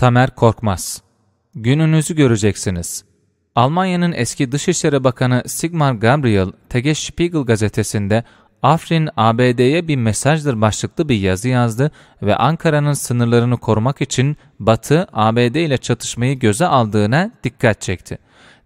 Tamer Korkmaz Gününüzü göreceksiniz. Almanya'nın eski Dışişleri Bakanı Sigmar Gabriel, Tagesspiegel gazetesinde Afrin ABD'ye bir mesajdır başlıklı bir yazı yazdı ve Ankara'nın sınırlarını korumak için Batı ABD ile çatışmayı göze aldığına dikkat çekti.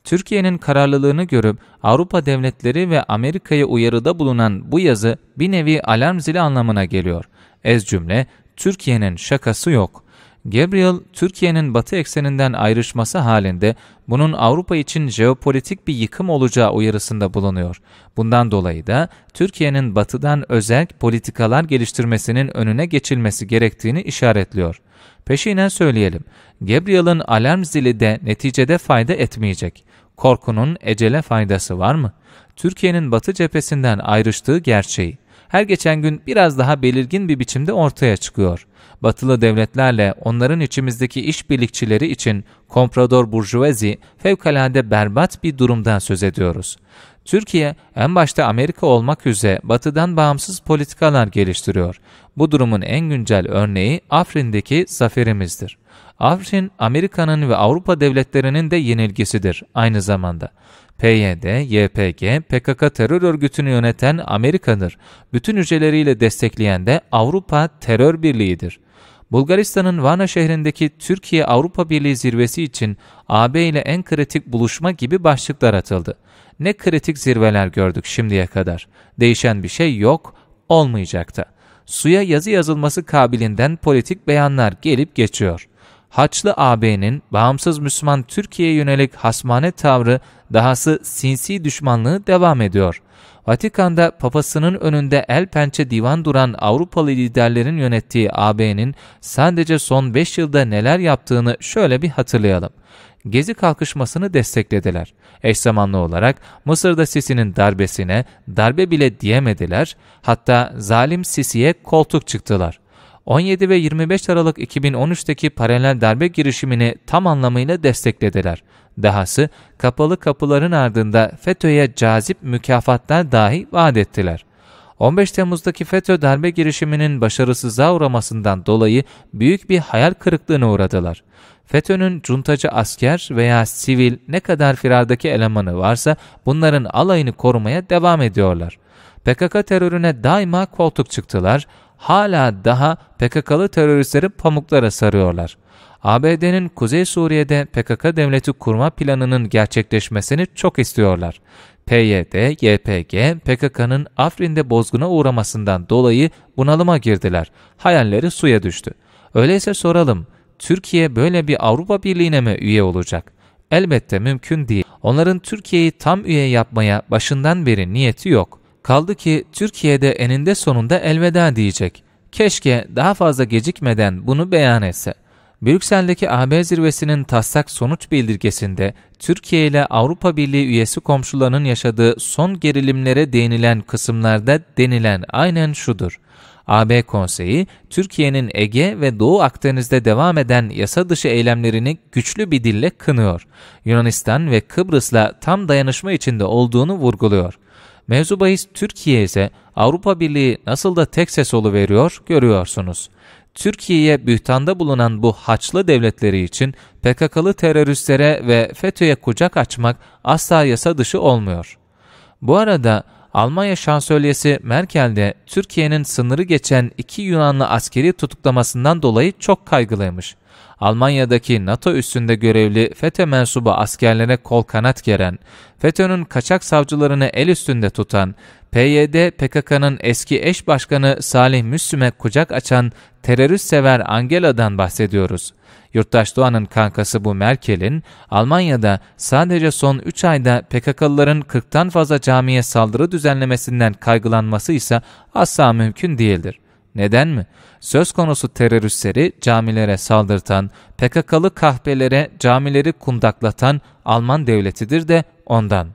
Türkiye'nin kararlılığını görüp Avrupa devletleri ve Amerika'ya uyarıda bulunan bu yazı bir nevi alarm zili anlamına geliyor. Ez cümle, Türkiye'nin şakası yok. Gabriel, Türkiye'nin batı ekseninden ayrışması halinde bunun Avrupa için jeopolitik bir yıkım olacağı uyarısında bulunuyor. Bundan dolayı da Türkiye'nin batıdan özel politikalar geliştirmesinin önüne geçilmesi gerektiğini işaretliyor. Peşinen söyleyelim, Gabriel'ın alarm zili de neticede fayda etmeyecek. Korkunun ecele faydası var mı? Türkiye'nin batı cephesinden ayrıştığı gerçeği her geçen gün biraz daha belirgin bir biçimde ortaya çıkıyor. Batılı devletlerle onların içimizdeki işbirlikçileri için komprador burjuvazi fevkalade berbat bir durumdan söz ediyoruz. Türkiye en başta Amerika olmak üzere batıdan bağımsız politikalar geliştiriyor. Bu durumun en güncel örneği Afrin'deki zaferimizdir. Afrin, Amerika'nın ve Avrupa devletlerinin de yenilgisidir aynı zamanda. PYD, YPG, PKK terör örgütünü yöneten Amerika'dır. Bütün hücreleriyle destekleyen de Avrupa Terör Birliği'dir. Bulgaristan'ın Varna şehrindeki Türkiye-Avrupa Birliği zirvesi için AB ile en kritik buluşma gibi başlıklar atıldı. Ne kritik zirveler gördük şimdiye kadar. Değişen bir şey yok, olmayacak da. Suya yazı yazılması kabilinden politik beyanlar gelip geçiyor. Haçlı AB'nin bağımsız Müslüman Türkiye'ye yönelik hasmane tavrı, dahası sinsi düşmanlığı devam ediyor. Vatikan'da papasının önünde el pençe divan duran Avrupalı liderlerin yönettiği AB'nin sadece son 5 yılda neler yaptığını şöyle bir hatırlayalım. Gezi kalkışmasını desteklediler. Eş zamanlı olarak Mısır'da Sisi'nin darbesine darbe bile diyemediler, hatta zalim Sisi'ye koltuk çıktılar. 17 ve 25 Aralık 2013'teki paralel darbe girişimini tam anlamıyla desteklediler. Dahası kapalı kapıların ardında FETÖ'ye cazip mükafatlar dahi vaat ettiler. 15 Temmuz'daki FETÖ darbe girişiminin başarısızlığa uğramasından dolayı büyük bir hayal kırıklığına uğradılar. FETÖ'nün cuntacı asker veya sivil ne kadar firardaki elemanı varsa bunların alayını korumaya devam ediyorlar. PKK terörüne daima koltuk çıktılar, hala daha PKK'lı teröristleri pamuklara sarıyorlar. ABD'nin Kuzey Suriye'de PKK devleti kurma planının gerçekleşmesini çok istiyorlar. PYD, YPG, PKK'nın Afrin'de bozguna uğramasından dolayı bunalıma girdiler. Hayalleri suya düştü. Öyleyse soralım, Türkiye böyle bir Avrupa Birliği'ne mi üye olacak? Elbette mümkün değil. Onların Türkiye'yi tam üye yapmaya başından beri niyeti yok. Kaldı ki Türkiye'de eninde sonunda elveda diyecek. Keşke daha fazla gecikmeden bunu beyan etse. Brüksel'deki AB zirvesinin taslak sonuç bildirgesinde Türkiye ile Avrupa Birliği üyesi komşularının yaşadığı son gerilimlere değinilen kısımlarda denilen aynen şudur. AB Konseyi, Türkiye'nin Ege ve Doğu Akdeniz'de devam eden yasa dışı eylemlerini güçlü bir dille kınıyor. Yunanistan ve Kıbrıs'la tam dayanışma içinde olduğunu vurguluyor. Mevzu bahis Türkiye ise Avrupa Birliği nasıl da tek ses veriyor görüyorsunuz. Türkiye'ye bühtanda bulunan bu haçlı devletleri için PKK'lı teröristlere ve FETÖ'ye kucak açmak asla yasa dışı olmuyor. Bu arada Almanya Şansölyesi Merkel de Türkiye'nin sınırı geçen iki Yunanlı askeri tutuklamasından dolayı çok kaygılıymış. Almanya'daki NATO üstünde görevli FETÖ mensubu askerlere kol kanat geren, FETÖ'nün kaçak savcılarını el üstünde tutan, PYD PKK'nın eski eş başkanı Salih Müslüm'e kucak açan terörist sever Angela'dan bahsediyoruz. Yurttaş Doğan'ın kankası bu Merkel'in Almanya'da sadece son 3 ayda PKK'lıların 40'tan fazla camiye saldırı düzenlemesinden kaygılanması ise asla mümkün değildir. Neden mi? Söz konusu teröristleri camilere saldırtan, PKK'lı kahpelere camileri kundaklatan Alman devletidir de ondan.''